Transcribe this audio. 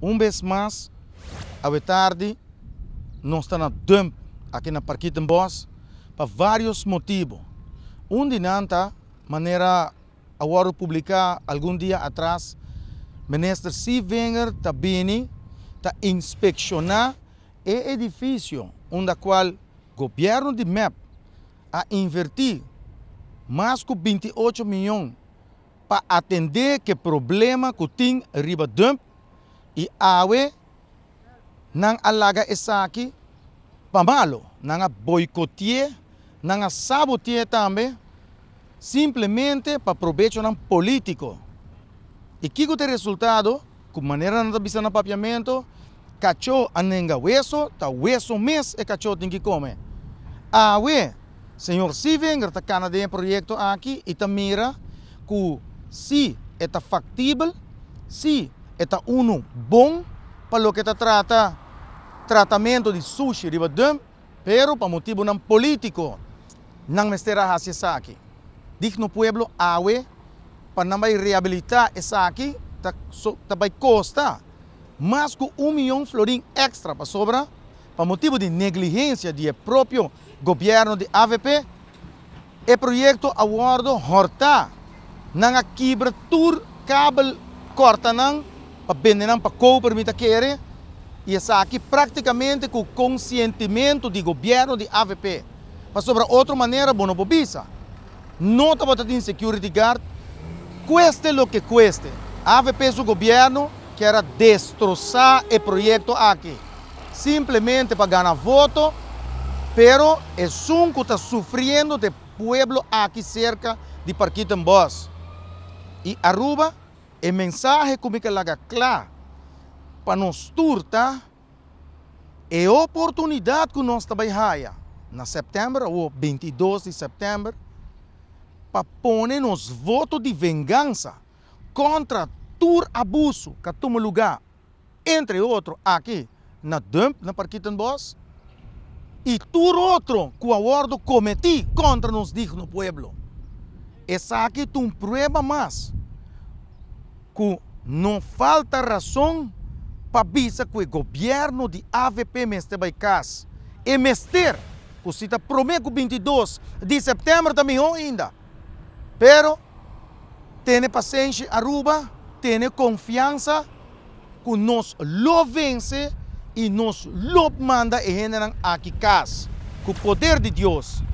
uma vez mais, à tarde, nós estamos na dump aqui na Parquita Boss para vários motivos. Um de nanta, maneira agora publicar algum dia atrás, ministro Sivenger está vindo está inspecionar o é edifício onde qual o governo de MEP a invertir mais que 28 milhões para atender que problema que tem riba dump Iawe nang alaga Isaac pamalo, nang malo, boicotie, nang a sabotie também, simplesmente para proveito não político. E que tem resultado, com maneira não está no papiamento, cachorro anenga hueso, ta hueso mes e cachorro tem que comer. Awe, senhor Sivenger, ta Canadá em projeto aqui e tá mira que se é factível, se está um bom para o que está trata tratamento de sushi ribadum, pero para motivo não político não fazer aqui. Diz no pueblo awe para não vai reabilitar essa aqui tá, so, tá vai costa mais que um milhão florim extra para sobra para motivo de negligência do próprio governo de AVP é projeto awardo horta não a quebra tur cable corta não para vender para comprar para querer. E essa aqui praticamente com o consentimento do governo de AVP. Mas sobre outra maneira, bom, não bobiza. Não está botando em security guard, cueste lo que cueste. A AVP, o governo, quer destroçar o projeto aqui. Simplesmente para ganhar voto, pero é um que está sofrendo de pueblo aqui cerca de Parquito em Bos. E Aruba e mensagem como que laga clara para nós turta é oportunidade que nós trabalhamos na setembro, ou 22 de setembro, para pôr nos voto de vingança contra tur abuso que toma lugar, entre outros, aqui na Dump, na Parquita Boss, e tur outro que o acordo cometi contra nos digno pueblo. Essa aqui é uma prova mais que não falta razão para avisar que o governo de AVP mestre Baicás é mestre que se está prometendo 22 de setembro também ainda. Pero, tenha paciência, Aruba, tenha confiança que nós lo vence e nós lo manda e generam aqui casa, com o poder de Deus.